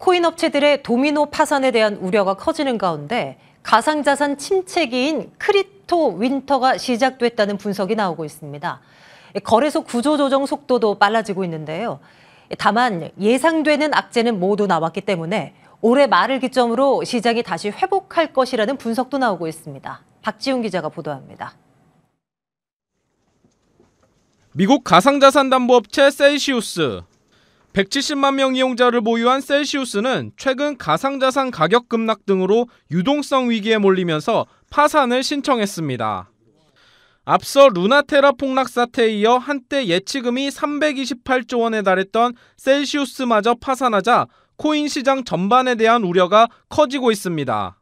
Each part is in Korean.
코인 업체들의 도미노 파산에 대한 우려가 커지는 가운데 가상자산 침체기인 크립토 윈터가 시작됐다는 분석이 나오고 있습니다. 거래소 구조 조정 속도도 빨라지고 있는데요. 다만 예상되는 악재는 모두 나왔기 때문에 올해 말을 기점으로 시장이 다시 회복할 것이라는 분석도 나오고 있습니다. 박지훈 기자가 보도합니다. 미국 가상자산 담보업체 셀시우스 170만 명 이용자를 보유한 셀시우스는 최근 가상자산 가격 급락 등으로 유동성 위기에 몰리면서 파산을 신청했습니다. 앞서 루나테라 폭락 사태에 이어 한때 예치금이 328조 원에 달했던 셀시우스마저 파산하자 코인 시장 전반에 대한 우려가 커지고 있습니다.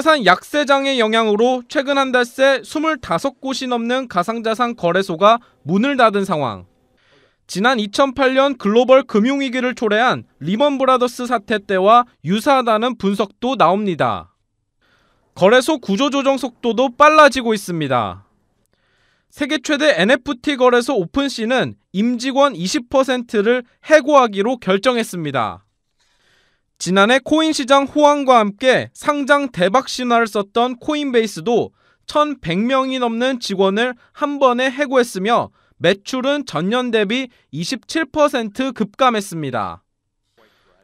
가상자산 약세장의 영향으로 최근 한 달 새 25곳이 넘는 가상자산 거래소가 문을 닫은 상황. 지난 2008년 글로벌 금융위기를 초래한 리먼 브라더스 사태 때와 유사하다는 분석도 나옵니다. 거래소 구조조정 속도도 빨라지고 있습니다. 세계 최대 NFT 거래소 오픈씨는 임직원 20%를 해고하기로 결정했습니다. 지난해 코인 시장 호황과 함께 상장 대박 신화를 썼던 코인베이스도 1,100명이 넘는 직원을 한 번에 해고했으며 매출은 전년 대비 27% 급감했습니다.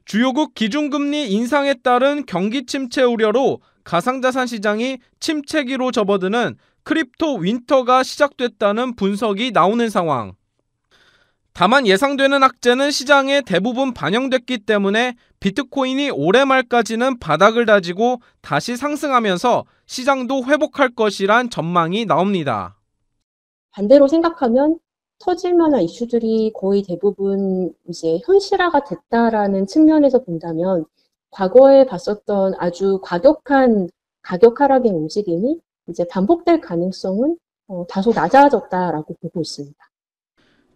주요국 기준금리 인상에 따른 경기 침체 우려로 가상자산 시장이 침체기로 접어드는 크립토 윈터가 시작됐다는 분석이 나오는 상황. 다만 예상되는 악재는 시장에 대부분 반영됐기 때문에 비트코인이 올해 말까지는 바닥을 다지고 다시 상승하면서 시장도 회복할 것이란 전망이 나옵니다. 반대로 생각하면 터질 만한 이슈들이 거의 대부분 이제 현실화가 됐다라는 측면에서 본다면 과거에 봤었던 아주 과격한 가격 하락의 움직임이 이제 반복될 가능성은 어, 다소 낮아졌다라고 보고 있습니다.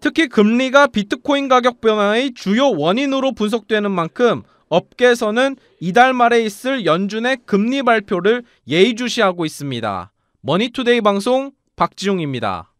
특히 금리가 비트코인 가격 변화의 주요 원인으로 분석되는 만큼 업계에서는 이달 말에 있을 연준의 금리 발표를 예의주시하고 있습니다. 머니투데이 방송 박지용입니다.